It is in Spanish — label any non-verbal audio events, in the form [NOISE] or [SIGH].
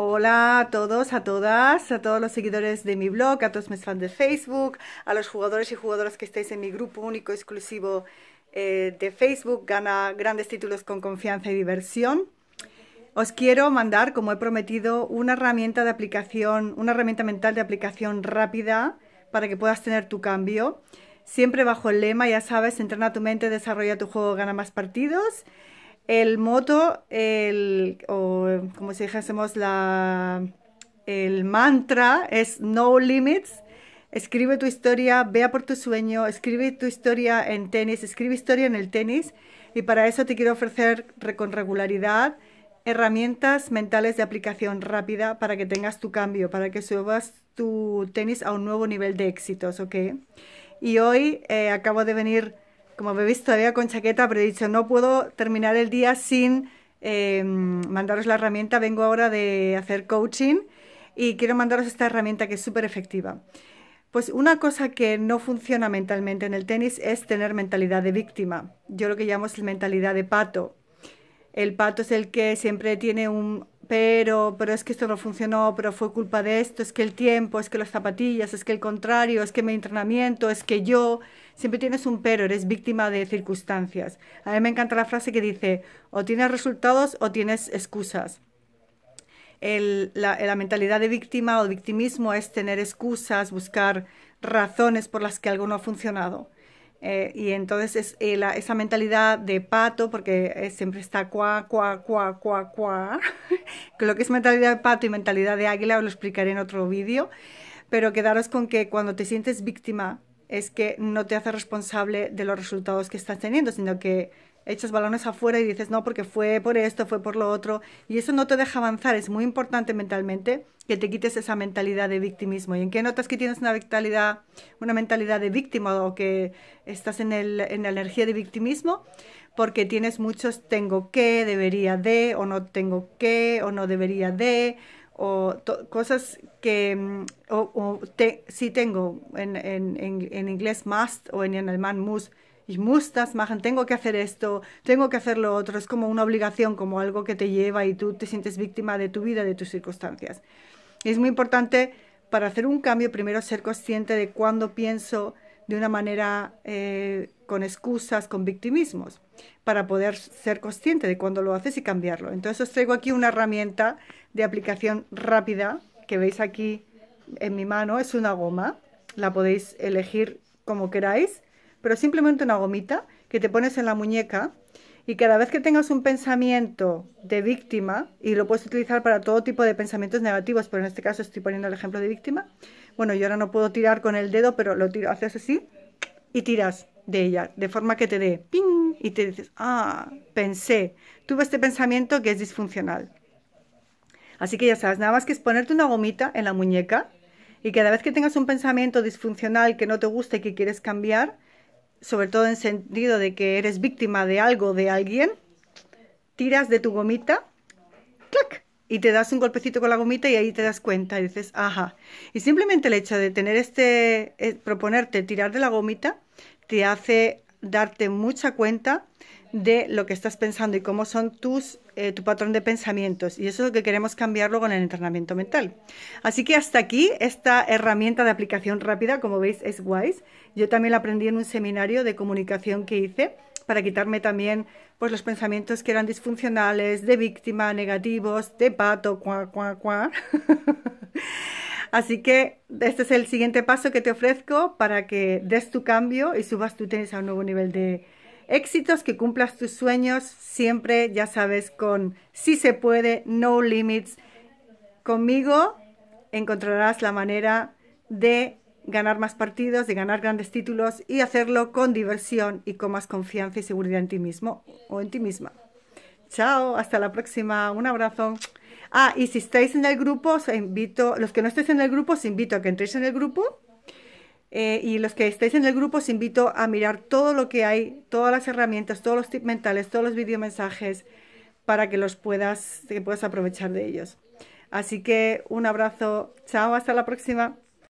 Hola a todos, a todas, a todos los seguidores de mi blog, a todos mis fans de Facebook, a los jugadores y jugadoras que estáis en mi grupo único exclusivo eh, de Facebook, gana grandes títulos con confianza y diversión. Os quiero mandar, como he prometido, una herramienta de aplicación, una herramienta mental de aplicación rápida para que puedas tener tu cambio. Siempre bajo el lema, ya sabes, entrena tu mente, desarrolla tu juego, gana más partidos el moto, el, o como si dijésemos, la, el mantra es No Limits. Escribe tu historia, vea por tu sueño, escribe tu historia en tenis, escribe historia en el tenis. Y para eso te quiero ofrecer con regularidad herramientas mentales de aplicación rápida para que tengas tu cambio, para que subas tu tenis a un nuevo nivel de éxitos, ¿ok? Y hoy eh, acabo de venir como me veis todavía con chaqueta, pero he dicho, no puedo terminar el día sin em, mandaros la herramienta. Vengo ahora de hacer coaching y quiero mandaros esta herramienta que es súper efectiva. Pues una cosa que no funciona mentalmente en el tenis es tener mentalidad de víctima. Yo lo que llamo es mentalidad de pato. El pato es el que siempre tiene un pero, pero es que esto no funcionó, pero fue culpa de esto, es que el tiempo, es que las zapatillas, es que el contrario, es que mi entrenamiento, es que yo. Siempre tienes un pero, eres víctima de circunstancias. A mí me encanta la frase que dice, o tienes resultados o tienes excusas. la, la, mentalidad de víctima o victimismo es tener excusas, buscar razones por las que algo no ha funcionado. Eh, y entonces es, eh, la, esa mentalidad de pato, porque eh, siempre está cuá, cuá, cuá, cuá, cuá, [LAUGHS] que lo que es mentalidad de pato y mentalidad de águila os lo explicaré en otro vídeo, pero quedaros con que cuando te sientes víctima es que no te hace responsable de los resultados que estás teniendo, sino que echas balones afuera y dices, no, porque fue por esto, fue por lo otro, y eso no te deja avanzar. Es muy importante mentalmente que te quites esa mentalidad de victimismo. ¿Y en qué notas que tienes una mentalidad, una mentalidad de víctima o que estás en, el, la energía de victimismo? Porque tienes muchos tengo que, debería de, o no tengo que, o no debería de, o cosas que, mm, o, te, sí tengo en, inglés must o en alemán must, y mustas, das tengo que hacer esto, tengo que hacer lo otro, es como una obligación, como algo que te lleva y tú te sientes víctima de tu vida, de tus circunstancias. Es muy importante para hacer un cambio primero ser consciente de cuando pienso de una manera eh, con excusas, con victimismos, para poder ser consciente de cuando lo haces y cambiarlo. Entonces os traigo aquí una herramienta de aplicación rápida que veis aquí en mi mano, es una goma, la podéis elegir como queráis pero simplemente una gomita que te pones en la muñeca y cada vez que tengas un pensamiento de víctima, y lo puedes utilizar para todo tipo de pensamientos negativos, pero en este caso estoy poniendo el ejemplo de víctima, bueno, yo ahora no puedo tirar con el dedo, pero lo tiro, haces así y tiras de ella, de forma que te dé ping y te dices, ah, pensé, tuve este pensamiento que es disfuncional. Así que ya sabes, nada más que es ponerte una gomita en la muñeca y cada vez que tengas un pensamiento disfuncional que no te gusta y que quieres cambiar, sobre todo en sentido de que eres víctima de algo, de alguien, tiras de tu gomita, Y te das un golpecito con la gomita y ahí te das cuenta y dices, ajá. Y simplemente el hecho de tener este, eh, proponerte tirar de la gomita, te hace darte mucha cuenta de lo que estás pensando y cómo son tus eh, tu patrón de pensamientos y eso es lo que queremos cambiarlo con el entrenamiento mental. Así que hasta aquí esta herramienta de aplicación rápida, como veis es WISE. Yo también la aprendí en un seminario de comunicación que hice para quitarme también pues los pensamientos que eran disfuncionales, de víctima, negativos, de pato, cuá, cuá, cuá. [LAUGHS] Así que este es el siguiente paso que te ofrezco para que des tu cambio y subas tú tenis a un nuevo nivel de, Éxitos, que cumplas tus sueños, siempre, ya sabes, con si se puede, no limits. Conmigo encontrarás la manera de ganar más partidos, de ganar grandes títulos y hacerlo con diversión y con más confianza y seguridad en ti mismo o en ti misma. Chao, hasta la próxima, un abrazo. Ah, y si estáis en el grupo, os invito, los que no estéis en el grupo, os invito a que entréis en el grupo eh, y los que estéis en el grupo os invito a mirar todo lo que hay, todas las herramientas, todos los tips mentales, todos los mensajes para que los puedas, que puedas aprovechar de ellos. Así que un abrazo, chao, hasta la próxima.